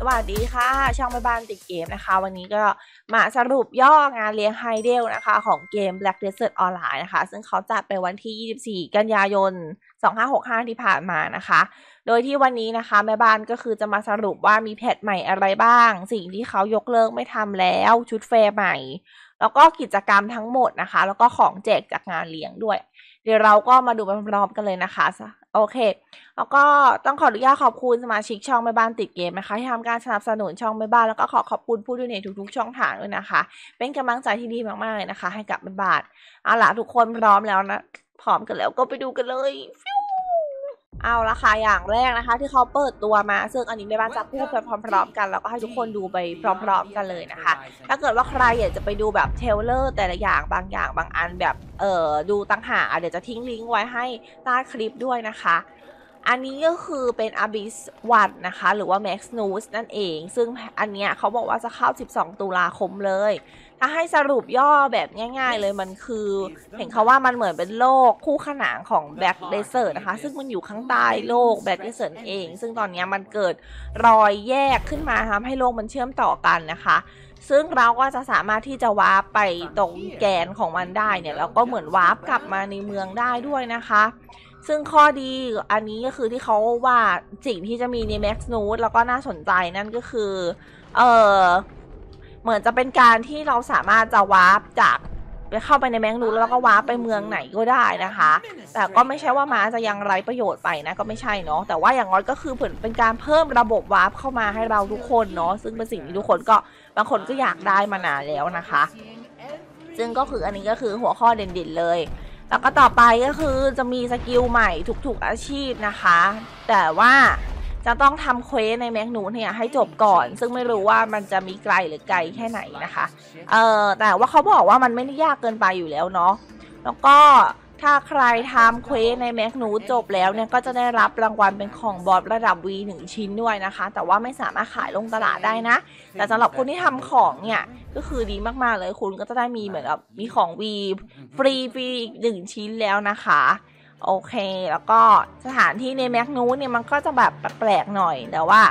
สวัสดีค่ะ ช่องแม่บ้านติดเกมนะคะ วันนี้ก็มาสรุปย่องานเลี้ยงไฮเดลนะคะ ของเกม Black Desert Online นะคะ ซึ่งเขาจัดไปวันที่ 24 กันยายน 2565 ที่ผ่านมานะคะ โดยที่วันนี้นะคะแม่บ้านก็คือจะมาสรุปว่ามีแพทใหม่อะไรบ้าง สิ่งที่เขายกเลิกไม่ทำแล้ว ชุดแฟร์ใหม่แล้วก็กิจกรรมทั้งหมดนะคะ แล้วก็ของแจกจากงานเลี้ยงด้วย เดี๋ยวเราก็มาดูไปพร้อมๆกันเลยนะคะโอเคแล้วก็ต้องขออนุญาตขอบคุณสมาชิกช่องแม่บ้านติดเกมนะคะที่ทำการสนับสนุนช่องแม่บ้านแล้วก็ขอขอบคุณผู้ดูในทุกๆ ช่องทางด้วยนะคะ เป็นกำลังใจที่ดีมากๆเลยนะคะ ให้กับแม่บ้านเอาล่ะทุกคนพร้อมแล้วนะ พร้อมกันแล้วก็ไปดูกันเลยฟิวเอาละค่ะ อย่างแรกนะคะที่เขาเปิดตัวมา ซึ่งอันนี้ไม่บ้านจะพูดไปพร้อมๆกัน แล้วก็ให้ทุกคนดูไปพร้อมๆกันเลยนะคะ ถ้าเกิดว่าใครอยากจะไปดูแบบเทเลอร์ แต่ละอย่างบางอย่างบางอันแบบเออดูตั้งหาเดี๋ยวจะทิ้งลิงก์ไว้ให้ใต้คลิปด้วยนะคะอันนี้ก็คือเป็น Abyss วันนะคะ หรือว่า Max News นั่นเอง ซึ่งอันเนี้ยเขาบอกว่าจะเข้า 12 ตุลาคมเลย ถ้าให้สรุปย่อแบบง่ายๆเลยมันคือ เห็นเขาว่ามันเหมือนเป็นโลกคู่ขนานของ b บ a c k Desert นะคะ ซึ่งมันอยู่ข้างใต้โลก b บ a c k Desert เอง ซึ่งตอนนี้มันเกิดรอยแยกขึ้นมาทำให้โลกมันเชื่อมต่อกันนะคะ ซึ่งเราก็จะสามารถที่จะวาร์ปไปตรงแกนของมันได้เนี่ยแล้วก็เหมือนวาร์ปกลับมาในเมืองได้ด้วยนะคะซึ่งข้อดีอันนี้ก็คือที่เขาว่าสิ่งที่จะมีใน Max n o t e แล้วก็น่าสนใจนั่นก็คือ เออเหมือนจะเป็นการที่เราสามารถจะวาร์ปจาก ไปเข้าไปในแมงนูแล้วก็วาร์ปไปเมืองไหนก็ได้นะคะ แต่ก็ไม่ใช่ว่าม้าจะยังไร้ประโยชน์ไปนะ ก็ไม่ใช่เนาะ แต่ว่าอย่างน้อยก็คือเหมือนเป็นการเพิ่มระบบวาร์ปเข้ามาให้เราทุกคนเนาะซึ่งเป็นสิ่งที่ทุกคนก็บางคนก็อยากได้มานานแล้วนะคะ ซึ่งก็คืออันนี้ก็คือหัวข้อเด่นๆเลยแล้วก็ต่อไปก็คือจะมีสกิลใหม่ทุกๆอาชีพนะคะ แต่ว่าจะต้องทำเควสในแมกนูเนี่ยให้จบก่อน ซึ่งไม่รู้ว่ามันจะมีไกลหรือไกลแค่ไหนนะคะ เออแต่ว่าเขาบอกว่ามันไม่ได้ยากเกินไปอยู่แล้วเนาะแล้วก็ถ้าใครทำเควสในแม็กนูจบแล้วเนี่ยก็จะได้รับรางวัลเป็นของบอสระดับ V 1ชิ้นด้วยนะคะ แต่ว่าไม่สามารถขายลงตลาดได้นะ แต่สำหรับคนที่ทำของเนี่ยก็คือดีมากๆ เลยคุณก็จะได้มีเหมือนกับมีของ V ฟรีฟรีอีกหนึ่งชิ้นแล้วนะคะโอเค แล้วก็สถานที่ในแมกนูเนี่ยมันก็จะแบบแปลกๆหน่อยแต่ว่า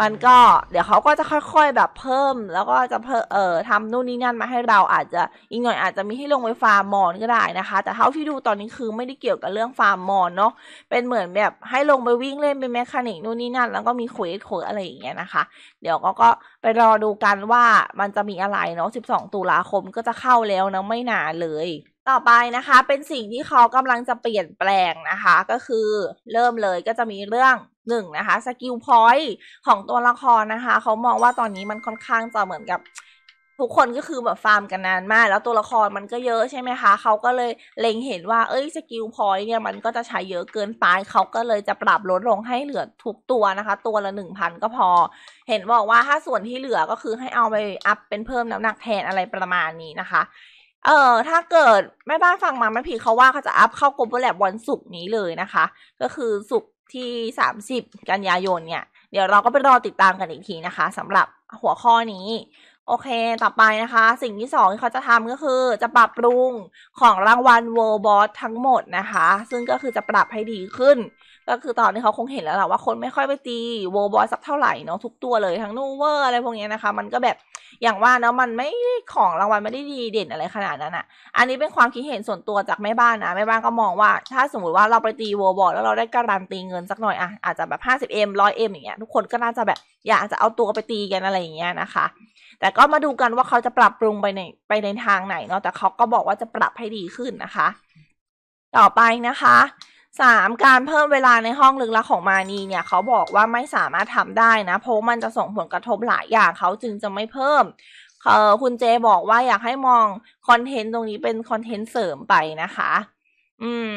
มันก็เดี๋ยวเขาก็จะค่อยๆแบบเพิ่มแล้วก็จะเพิ่มเอ่อทำนู่นนี่นั่นมาให้เราอาจจะอีกหน่อยอาจจะมีให้ลงไปฟาร์มมอนก็ได้นะคะ แต่เท่าที่ดูตอนนี้คือไม่ได้เกี่ยวกับเรื่องฟาร์มมอนเนาะเป็นเหมือนแบบให้ลงไปวิ่งเล่นเป็นแมคานิกนู่นนี่นั่นแล้วก็มีเควสเควสอะไรอย่างเงี้ยนะคะเดี๋ยวก็ก็ไปรอดูกันว่ามันจะมีอะไรเนาะ 12 ตุลาคมก็จะเข้าแล้วนะไม่นานเลยต่อไปนะคะเป็นสิ่งที่เขากำลังจะเปลี่ยนแปลงนะคะ ก็คือเริ่มเลยก็จะมีเรื่องหนึ่งนะคะสกิลพอยต์ของตัวละครนะคะเขามองว่าตอนนี้มันค่อนข้างจะเหมือนกับ ทุกคนก็คือแบบฟาร์มกันนานมาก แล้วตัวละครมันก็เยอะใช่ไหมคะเขาก็เลยเล็งเห็นว่าเอ้ยสกิลพอยต์เนี่ยมันก็จะใช้เยอะเกินไปเขาก็เลยจะปรับลดลงให้เหลือทุกตัวนะคะ ตัวละหนึ่งพันก็พอ เห็นบอกว่าถ้าส่วนที่เหลือก็คือให้เอาไปอัพเป็นเพิ่มน้ำหนักแทนอะไรประมาณนี้นะคะเออถ้าเกิดแม่บ้านฟังมาไม่ผิดเขาว่าเขาจะอัพเข้ากลุ่มแลบวันศุกร์นี้เลยนะคะ ก็คือศุกร์ที่ 30 กันยายนเนี่ย เดี๋ยวเราก็ไปรอติดตามกันอีกทีนะคะสำหรับหัวข้อนี้ โอเคต่อไปนะคะ สิ่งที่สองที่เขาจะทำก็คือจะปรับปรุงของรางวัล World Boss ทั้งหมดนะคะ ซึ่งก็คือจะปรับให้ดีขึ้นก็คือตอนนี้เขาคงเห็นแล้วแหละว่าคนไม่ค่อยไปตีโวบอยสักเท่าไหร่เนาะทุกตัวเลยทั้งนูเวอร์อะไรพวกนี้นะคะ มันก็แบบอย่างว่าเนาะมันไม่ของรางวัลไม่ได้ดีเด่นอะไรขนาดนั้นอะ่ะ อันนี้เป็นความคิดเห็นส่วนตัวจากแม่บ้านนะแม่บ้านก็มองว่า ถ้าสมมติว่าเราไปตีโวบอยแล้วเราได้การันตีเงินสักหน่อยอะ่ะอาจจะแบบ 50m 100m อย่างเงี้ยทุกคนก็น่าจะแบบอยากจะเอาตัวไปตีกันอะไรอย่างเงี้ยนะคะ แต่ก็มาดูกันว่าเขาจะปรับปรุงไปในไปในทางไหนเนาะแต่เขาก็บอกว่าจะปรับให้ดีขึ้นนะคะ ต่อไปนะคะ 3. การเพิ่มเวลาในห้องลึกลับของมานีเนี่ย เขาบอกว่าไม่สามารถทำได้นะ เพราะมันจะส่งผลกระทบหลายอย่างเขาจึงจะไม่เพิ่ม เออคุณเจบอกว่าอยากให้มองคอนเทนต์ตรงนี้เป็นคอนเทนต์เสริมไปนะคะ อืม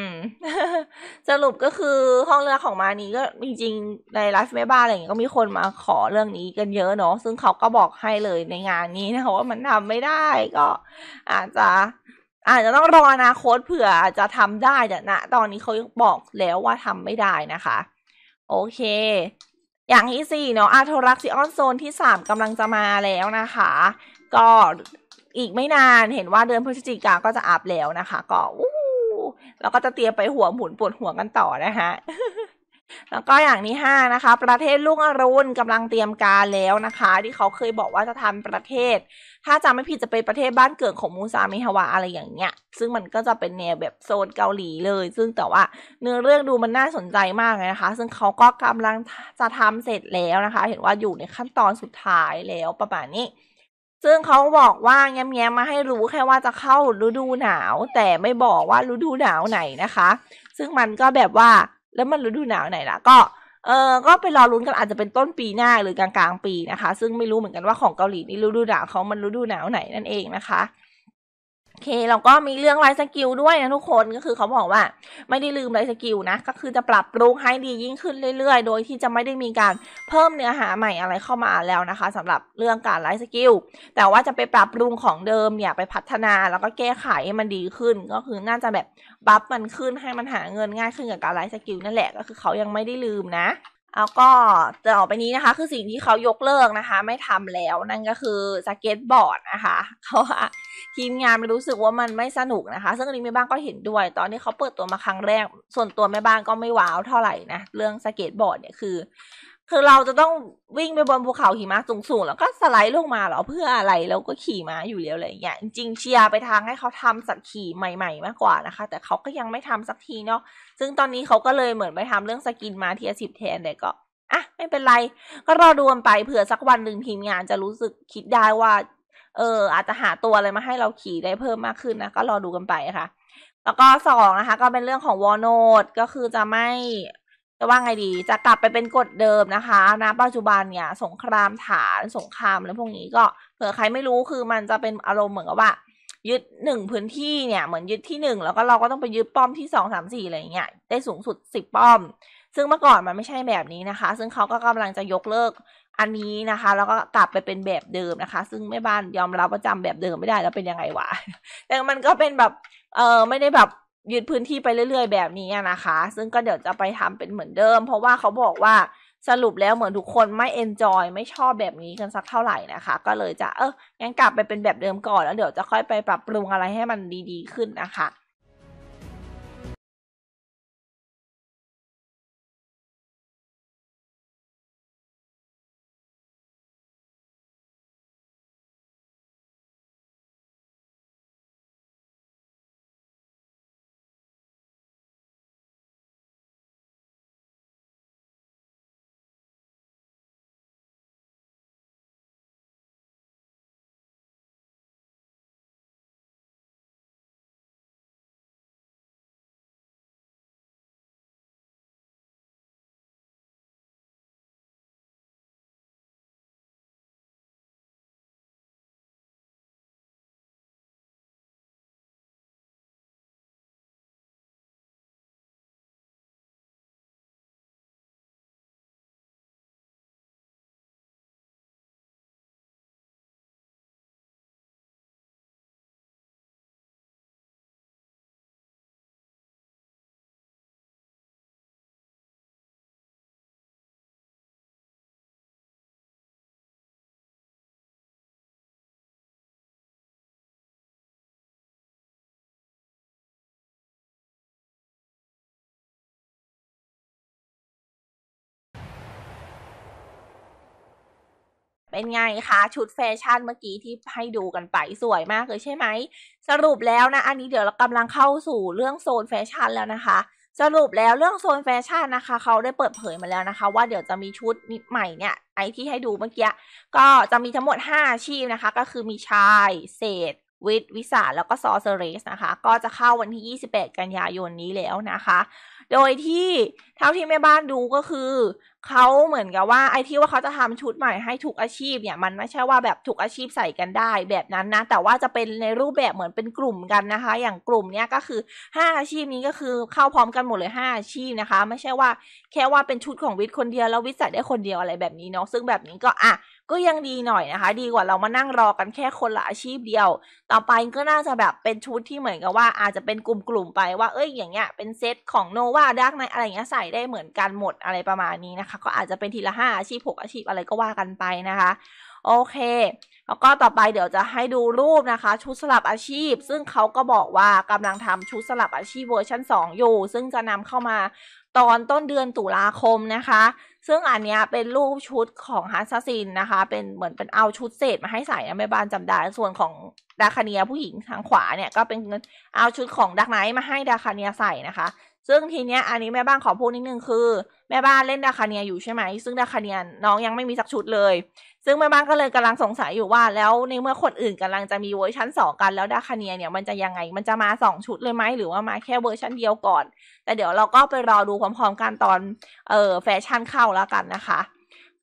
สรุปก็คือห้องเรือของมานี้ก็จริงๆในไลฟ์แม่บ้านอะไรอย่างเงี้ยก็มีคนมาขอเรื่องนี้กันเยอะเนาะซึ่งเขาก็บอกให้เลยในงานนี้นะคะว่ามันทำไม่ได้ก็ อาจจะอาจจะต้องรออนาคตเผื่อจะทำได้แต่นะ ตอนนี้เขาบอกแล้วว่าทำไม่ได้นะคะโอเค อย่างที่สี่เนาะอาร์โทรักซิออนโซนที่สามกำลังจะมาแล้วนะคะ ก็อีกไม่นานเห็นว่าเดือนพฤศจิกาก็จะอาบแล้วนะคะ ก็แล้วก็จะเตรียมไปหัวหมุนปวดหัวกันต่อนะคะแล้วก็อย่างที่5นะคะ ประเทศลูงอรุณกำลังเตรียมการแล้วนะคะ ที่เขาเคยบอกว่าจะทำประเทศ ถ้าจำไม่ผิดจะเป็นประเทศบ้านเกิดของมูซามิฮาวาอะไรอย่างเงี้ย ซึ่งมันก็จะเป็นแนวแบบโซนเกาหลีเลย ซึ่งแต่ว่าเนื้อเรื่องดูมันน่าสนใจมากเลยนะคะ ซึ่งเขาก็กำลังจะทำเสร็จแล้วนะคะ เห็นว่าอยู่ในขั้นตอนสุดท้ายแล้วประมาณนี้ ซึ่งเขาบอกว่าแง้มๆมาให้รู้แค่ว่าจะเข้าฤดูหนาว แต่ไม่บอกว่าฤดูหนาวไหนนะคะ ซึ่งมันก็แบบว่าแล้วมันฤดูหนาวไหนล่ะ ก็เออก็ไปรอลุ้นกันอาจจะเป็นต้นปีหน้าหรือกลางกลางปีนะคะ ซึ่งไม่รู้เหมือนกันว่าของเกาหลีนี่ฤดูหนาวเขามันฤดูหนาวไหนนั่นเองนะคะเคเราก็มีเรื่องไลฟ์สกิลด้วยนะทุกคนก็คือเขาบอกว่า ไม่ได้ลืมไลฟ์สกิลนะ ก็คือจะปรับปรุงให้ดียิ่งขึ้นเรื่อยๆ โดยที่จะไม่ได้มีการเพิ่มเนื้อหาใหม่อะไรเข้ามาแล้วนะคะ สำหรับเรื่องการไลฟ์สกิลแต่ว่าจะไปปรับปรุงของเดิมเนี่ยไปพัฒนาแล้วก็แก้ไขให้มันดีขึ้น ก็คือน่าจะแบบบัฟมันขึ้นให้มันหาเงินง่ายขึ้นกับการไลฟ์สกิลนั่นแหละก็คือเขายังไม่ได้ลืมนะแล้วก็ต่อไปนี้นะคะ คือสิ่งที่เขายกเลิกนะคะ ไม่ทำแล้วนั่นก็คือสเก็ตบอร์ดนะคะเพราว่าทีมงานไรู้สึกว่ามันไม่สนุกนะคะ ซึ่งอันนี้แม่บ้านก็เห็นด้วยตอนนี้เขาเปิดตัวมาครั้งแรก ส่วนตัวแม่บ้านก็ไม่ว้าวเท่าไหร่นะเรื่องสเก็ตบอร์ด เนี่ยคือคือเราจะต้องวิ่งไปบนภูเขาหิมะสูงๆแล้วก็สไลด์ลงมาหรอเพื่ออะไรแล้วก็ขี่ม้าอยู่แล้วอะไรอย่างเงี้ยจริงเชียร์ไปทางให้เขาทำสัตว์ขี่ใหม่ ๆ มากกว่านะคะ แต่เขาก็ยังไม่ทำสักทีเนาะซึ่งตอนนี้เขาก็เลยเหมือนไปทำเรื่องสกินมาเทียสิบแทนแต่ก็อ่ะไม่เป็นไร ก็รอดูกันไปเผื่อสักวันหนึ่งทีมงานจะรู้สึกคิดได้ว่าเอออาจจะหาตัวอะไรมาให้เราขี่ได้เพิ่มมากขึ้นนะก็รอดูกันไปค่ะ แล้วก็สองนะคะ ก็เป็นเรื่องของวอโนดก็คือจะไม่จะว่าไงดีจะกลับไปเป็นกฎเดิมนะคะนะปัจจุบันเนี่ย สงครามฐาน สงครามอะไรพวกนี้ก็ เผื่อใครไม่รู้คือมันจะเป็นอารมณ์เหมือนกับว่า ยึดหนึ่งพื้นที่เนี่ย เหมือนยึดที่หนึ่งแล้วก็เราก็ต้องไปยึดป้อมที่สองสามสี่อะไรเงี้ย ได้สูงสุดสิบป้อม ซึ่งเมื่อก่อนมันไม่ใช่แบบนี้นะคะ ซึ่งเขาก็กำลังจะยกเลิกอันนี้นะคะ แล้วก็กลับไปเป็นแบบเดิมนะคะ ซึ่งแม่บ้านยอมรับว่าจำแบบเดิมไม่ได้แล้วเป็นยังไงวะ แต่มันก็เป็นแบบ เออไม่ได้แบบยืดพื้นที่ไปเรื่อย ๆแบบนี้นะคะ ซึ่งก็เดี๋ยวจะไปทำเป็นเหมือนเดิม เพราะว่าเขาบอกว่าสรุปแล้วเหมือนทุกคนไม่เอนจอยไม่ชอบแบบนี้กันสักเท่าไหร่นะคะ ก็เลยจะเอองั้นกลับไปเป็นแบบเดิมก่อนแล้วเดี๋ยวจะค่อยไปปรับปรุงอะไรให้มันดีๆขึ้นนะคะเป็นไงคะชุดแฟชั่นเมื่อกี้ที่ให้ดูกันไปสวยมากเลยใช่ไหม สรุปแล้วนะอันนี้เดี๋ยวเรากำลังเข้าสู่เรื่องโซนแฟชั่นแล้วนะคะ สรุปแล้วเรื่องโซนแฟชั่นนะคะเขาได้เปิดเผยมาแล้วนะคะ ว่าเดี๋ยวจะมีชุดใหม่เนี่ยไอที่ให้ดูเมื่อกี้ก็จะมีทั้งหมด5อาชีพนะคะ ก็คือมีชายเศษวิทวิสาแล้วก็ซอเซเรสนะคะ ก็จะเข้าวันที่ 28 กันยายนนี้แล้วนะคะ โดยที่เท่าที่แม่บ้านดูก็คือเขาเหมือนกับว่าไอ้ที่ว่าเขาจะทำชุดใหม่ให้ทุกอาชีพเนี่ยมันไม่ใช่ว่าแบบทุกอาชีพใส่กันได้แบบนั้นนะแต่ว่าจะเป็นในรูปแบบเหมือนเป็นกลุ่มกันนะคะ อย่างกลุ่มเนี้ยก็คือ5อาชีพนี้ก็คือเข้าพร้อมกันหมดเลย5อาชีพนะคะ ไม่ใช่ว่า แค่ว่าเป็นชุดของวิทย์คนเดียวแล้ววิทย์ใส่ได้คนเดียวอะไรแบบนี้เนาะซึ่งแบบนี้ก็อ่ะก็ยังดีหน่อยนะคะ ดีกว่าเรามานั่งรอกันแค่คนละอาชีพเดียว ต่อไปก็น่าจะแบบเป็นชุดที่เหมือนกับว่าอาจจะเป็นกลุ่มกลุ่มไปว่าเอ้ยอย่างเงี้ยเป็นเซตของโนวาดักในอะไรเงี้ยใส่ได้เหมือนกันหมดอะไรประมาณนี้นะคะก็อาจจะเป็นทีละห้าอาชีพหกอาชีพอะไรก็ว่ากันไปนะคะ โอเคแล้วก็ต่อไปเดี๋ยวจะให้ดูรูปนะคะ ชุดสลับอาชีพ ซึ่งเขาก็บอกว่ากำลังทำชุดสลับอาชีพเวอร์ชัน2อยู่ซึ่งจะนำเข้ามาตอนต้นเดือนตุลาคมนะคะ ซึ่งอันนี้เป็นรูปชุดของฮัสซัซินนะคะ เป็นเหมือนเป็นเอาชุดเศษมาให้ใส่นะแม่บ้านจำได้ส่วนของดาคาเนียผู้หญิงทางขวาเนี่ยก็เป็นเอาชุดของดักไนท์มาให้ดาคาเนียใส่นะคะ ซึ่งทีเนี้ยอันนี้แม่บ้านขอพูดนิดนึงคือแม่บ้านเล่นดาคาเนียอยู่ใช่ไหม ซึ่งดาคาเนียน้องยังไม่มีสักชุดเลยซึ่งแม่บ้านก็เลยกำลังสงสัยอยู่ว่าแล้วในเมื่อคนอื่นกำลังจะมีเวอร์ชันสองกันแล้วดาคาเนียเนี่ยมันจะยังไงมันจะมาสองชุดเลยไหมหรือว่ามาแค่เวอร์ชันเดียวก่อน แต่เดี๋ยวเราก็ไปรอดูพร้อมๆกันตอนเอ่อแฟชั่นเข้าแล้วกันนะคะ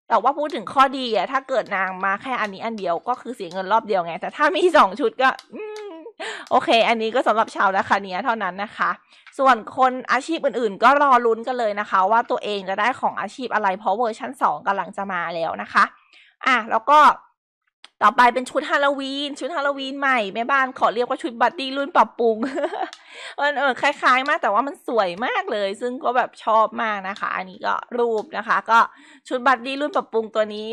แต่ว่าพูดถึงข้อดีอะถ้าเกิดนางมาแค่อันนี้อันเดียวก็คือเสียเงินรอบเดียวไง แต่ถ้ามีสองชุดก็โอเค อันนี้ก็สำหรับชาวดาคาเนียเท่านั้นนะคะ ส่วนคนอาชีพอื่น ๆ ก็รอลุ้นกันเลยนะคะ ว่าตัวเองจะได้ของอาชีพอะไรเพราะเวอร์ชันสองกำลังจะมาแล้วนะคะอ่ะแล้วก็ต่อไปเป็นชุดฮาโลวีน ชุดฮาโลวีนใหม่แม่บ้านขอเรียกว่าชุดบัตตี้รุ่นปรับปรุงมันเออคล้าย ๆ มาก แต่ว่ามันสวยมากเลย ซึ่งก็แบบชอบมากนะคะ อันนี้ก็รูปนะคะ ก็ชุดบัตตี้รุ่นปรับปรุงตัวนี้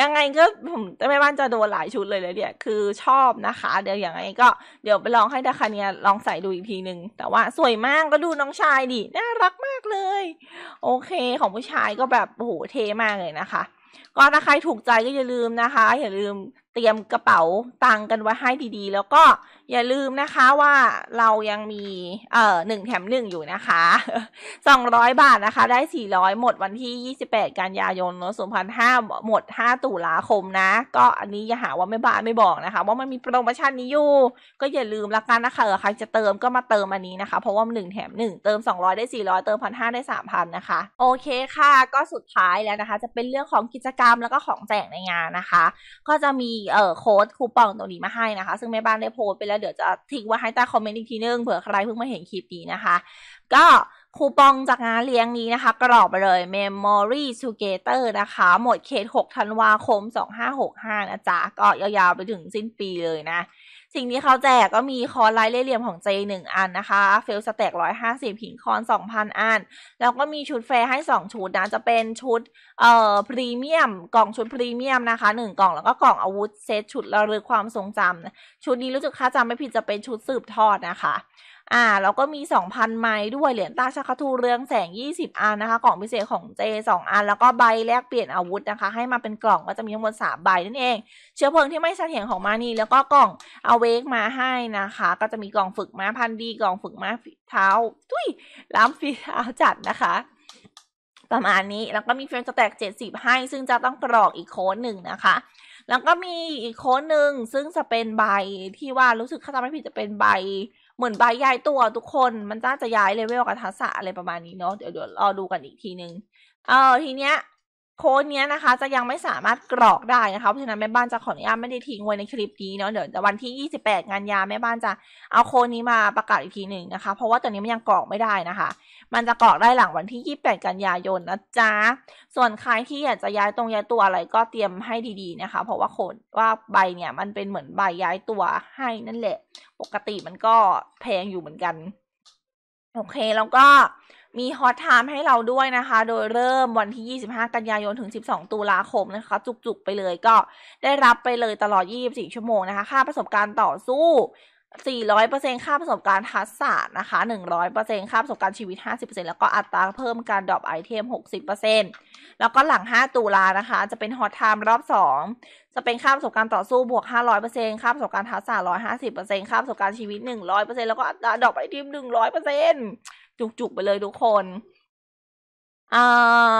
ยังไงก็ผมแม่บ้านจะโดนหลายชุดเลยเลยเนี่ยคือชอบนะคะ เดี๋ยวอย่างไงก็เดี๋ยวไปลองให้ดาคาเนียลองใส่ดูอีกทีนึง แต่ว่าสวยมากก็ดูน้องชายดิน่ารักมากเลย โอเค ของผู้ชายก็แบบโอ้โหเท่มากเลยนะคะก็ถ้าใครถูกใจก็อย่าลืมนะคะอย่าลืมเตรียมกระเป๋าตังกันไว้ให้ดีๆ แล้วก็อย่าลืมนะคะว่าเรายังมีเอ่อหนึ่งแถมหนึ่งอยู่นะคะสองร้อยบาทนะคะ ได้สี่ร้อยหมดวันที่ยี่สิบแปดกันยายนเนาะสองพันห้าหมดห้าตุลาคมนะก็อันนี้อย่าหาว่าไม่บ้าไม่บอกนะคะ ว่ามันมีโปรโมชั่นนี้อยู่ก็อย่าลืมละกันนะคะใครจะเติมก็มาเติมอันนี้นะคะ เพราะว่าหนึ่งแถมหนึ่งเติมสองร้อยได้สี่ร้อยเติมพันห้าได้สามพันนะคะ โอเคค่ะก็สุดท้ายแล้วนะคะ จะเป็นเรื่องของกิจกรรมแล้วก็ของแจกในงานนะคะ ก็จะมีเอ่อโค้ดคูปองตรงนี้มาให้นะคะ ซึ่งแม่บ้านได้โพสไปแล้วเดี๋ยวจะทิ้งไว้ให้ใต้คอมเมนต์อีกทีนึง เผื่อใครเพิ่งมาเห็นคลิปนี้นะคะ ก็คูปองจากงานเลี้ยงนี้นะคะ กรอบไปเลย Memory Together นะคะ หมดเขต6ธันวาคม 2565นะจ๊ะก็ยาวๆไปถึงสิ้นปีเลยนะสิ่งที่เขาแจกก็มีคอนไลท์เล่เหลี่ยมของเจหนึ่งอันนะคะ เฟลสแต็กร้อยห้าสิบหินคอนสองพันอัน แล้วก็มีชุดแฟร์ให้สองชุดนะ จะเป็นชุดเอ่อพรีเมียม กล่องชุดพรีเมียมนะคะ หนึ่งกล่องแล้วก็กล่องอาวุธเซตชุดระลึกความทรงจำชุดนี้รู้สึกค่าจำไม่ผิดจะเป็นชุดสืบทอดนะคะอ่าแล้วก็มี2,000 ไม้ด้วยเหรียญตาชักทูเรืองแสง 20 อันนะคะของพิเศษของเจ2อัน แล้วก็ใบแลกเปลี่ยนอาวุธนะคะ ให้มาเป็นกล่องก็จะมีทั้งหมด3ใบนั่นเอง เชื้อเพลิงที่ไม่เสถียรของมานีแล้วก็กล่องเอาเวกมาให้นะคะ ก็จะมีกล่องฝึกม้าพันดีกล่องฝึกม้าเท้าทุยล้ำฟีเอาจัดนะคะประมาณนี้แล้วก็มีเฟรมสแต็ก70 ให้ ซึ่งจะต้องกรอกอีกโค้ดหนึ่งนะคะ แล้วก็มีอีกโค้ดหนึ่งซึ่งจะเป็นใบที่ว่ารู้สึกข้าจำไม่ผิดจะเป็นใบเหมือนใบย้ายตัว ทุกคนมันน่าจะย้ายเลเวลกับทักษะอะไร ประมาณนี้เนาะเดี๋ยวเดี๋ยวรอดูกันอีกทีนึง เออทีเนี้ยโค้ดเนี้ยนะคะ จะยังไม่สามารถกรอกได้นะคะเพราะฉะนั้นแม่บ้านจะขออนุญาตไม่ได้ทิ้งไว้ในคลิปนี้เนาะเดี๋ยววันที่ 28งานยาแม่บ้านจะเอาโค้ดนี้มาประกาศอีกทีหนึ่งนะคะ เพราะว่าตอนนี้มันยังกรอกไม่ได้นะคะมันจะกรอกได้หลังวันที่ 28 กันยายน นะจ๊ะ ส่วนใครที่อยากจะย้ายตรงย้ายตัวอะไรก็เตรียมให้ดีๆนะคะ เพราะว่าโคนว่าใบเนี่ย มันเป็นเหมือนใบย้ายตัวให้นั่นแหละ ปกติมันก็แพงอยู่เหมือนกัน โอเค แล้วก็มีฮอตไทม์ให้เราด้วยนะคะ โดยเริ่มวันที่ 25 กันยายนถึง 12 ตุลาคมนะคะ จุก ๆ ไปเลยก็ได้รับไปเลยตลอด 24 ชั่วโมงนะคะค่าประสบการณ์ต่อสู้400%ค่าประสบการณ์ ทัศาส์นะคะ100%ค่าประสบการณ์ ชีวิต 50%แล้วก็อัตราเพิ่มการดรอปไอเทม60%แล้วก็หลัง 5ตุลานะคะจะเป็นฮอตไทม์รอบ2จะเป็นค่าประสบการณ์ ต่อสู้บวก 500%ค่าประสบการณ์ทัศาส์150%ค่าประสบการณ์ ชีวิต 100%แล้วก็อัตราดรอปไอเทม100%จุกจุกไปเลยทุกคนอ่า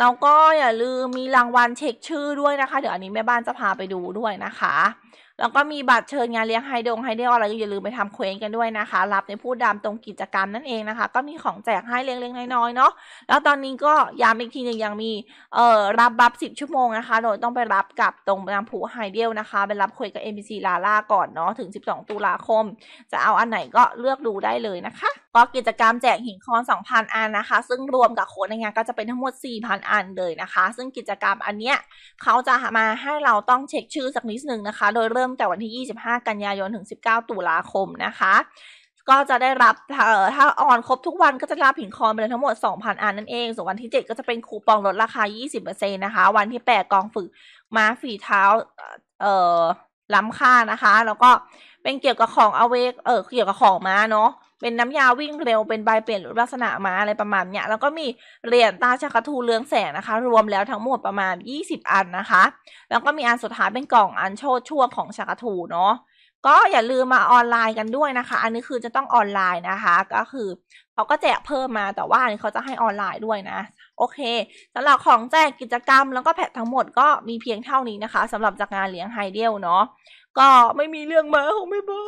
แล้วก็อย่าลืมมีรางวัลเช็คชื่อด้วยนะคะ เดี๋ยวอันนี้แม่บ้านจะพาไปดูด้วยนะคะแล้วก็มีบัตรเชิญงานเลี้ยงไฮดงไฮเดลอะไรอย่าลืมไปทำเควสกันด้วยนะคะ รับในผู้ดำตรงกิจกรรมนั่นเองนะคะ ก็มีของแจกให้เล็กๆน้อยๆ เนาะแล้วตอนนี้ก็ย้ำอีกทีหนึ่งยังมี เอ่อ รับบัฟสิบชั่วโมงนะคะ โดยต้องไปรับกับตรงนางผู้ไฮเดลนะคะ ไปรับเควสกับเอ็มบีซีลาล่าก่อนเนาะถึง 12ตุลาคม จะเอาอันไหนก็เลือกดูได้เลยนะคะก็กิจกรรมแจกหินคอน2,000 อันนะคะ ซึ่งรวมกับโค้ดในงานก็จะเป็นทั้งหมด 4,000 อันเลยนะคะ ซึ่งกิจกรรมอันเนี้ยเขาจะมาให้เราต้องเช็คชื่อสักนิดหนึ่งนะคะ โดยเริ่มแต่วันที่ 25 กันยายนถึง 19 ตุลาคมนะคะ ก็จะได้รับถ้าออนครบทุกวันก็จะรับหินคอนไปเลยทั้งหมด2,000 อันนั่นเอง ส่วนวันที่ 7 ก็จะเป็นคูปองลดราคา 20%นะคะ วันที่ 8กองฝึกม้าฝีเท้าเอ่อล้ำค่านะคะ แล้วก็เป็นเกี่ยวกับของอาเวกเออเกี่ยวกับของม้าเนาะเป็นน้ำยาวิ่งเร็วเป็นใบเปลี่ยนรูปลักษณะมาอะไรประมาณเนี้ย แล้วก็มีเหรียญตาชักทูเรืองแสงนะคะ รวมแล้วทั้งหมดประมาณ 20 อันนะคะ แล้วก็มีอันสุดท้ายเป็นกล่องอันโชดช่วงของชักทูเนาะก็อย่าลืมมาออนไลน์กันด้วยนะคะ อันนี้คือจะต้องออนไลน์นะคะ ก็คือเขาก็แจกเพิ่มมาแต่ว่าอันนี้เขาจะให้ออนไลน์ด้วยนะโอเค สำหรับของแจกกิจกรรมแล้วก็แพททั้งหมดก็มีเพียงเท่านี้นะคะ สำหรับจากงานเลี้ยงไฮเดลเนาะ ก็ไม่มีเรื่องมาของไม่บ้า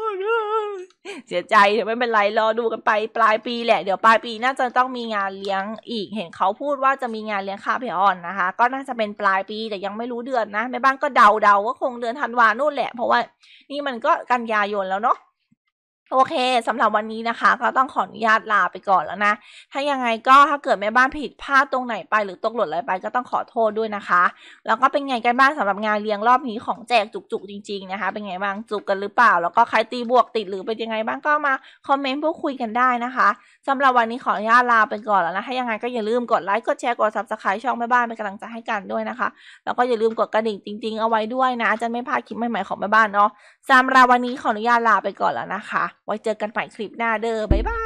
เสียใจแต่ไม่เป็นไรรอดูกันไปปลายปีแหละ เดี๋ยวปลายปีน่าจะต้องมีงานเลี้ยงอีก เห็นเขาพูดว่าจะมีงานเลี้ยงคาเพอ่อนนะคะ ก็น่าจะเป็นปลายปีแต่ยังไม่รู้เดือนนะแม่บ้านก็เดาเดาว่าคงเดือนธันวาโน่นแหละเพราะว่านี่มันก็กันยายนแล้วเนาะโอเคสำหรับวันนี้นะคะก็ต้องขออนุญาตลาไปก่อนแล้วนะถ้ายังไงก็ถ้าเกิดแม่บ้านผิดพลาดตรงไหนไป หรือตกหล่นอะไรไปก็ต้องขอโทษด้วยนะคะ แล้วก็เป็นไงกันบ้างสำหรับงานเลี้ยงรอบนี้ของแจกจุกๆจริงๆ นะคะ เป็นไงบ้างจุกกันหรือเปล่า แล้วก็ใครตีบวกติดหรือเป็นยังไงบ้างก็มาคอมเมนต์พูดคุยกันได้นะคะสำหรับวันนี้ขออนุญาตลาไปก่อนแล้วนะถ้ายังไงก็อย่าลืมกดไลค์กดแชร์กดซับสไครต์ช่องแม่บ้านเป็นกำลังใจให้กันด้วยนะคะแล้วก็อย่าลืมกดกระดิ่งจริง ๆเอาไว้ด้วยนะจะไม่พลาดคลิปใหม่ๆของแม่บ้านเนาะสำหรับวันนี้ขออนุญาตลาไปก่อนแล้วนะคะไว้เจอกันใหม่คลิปหน้าเด้อบ๊ายบาย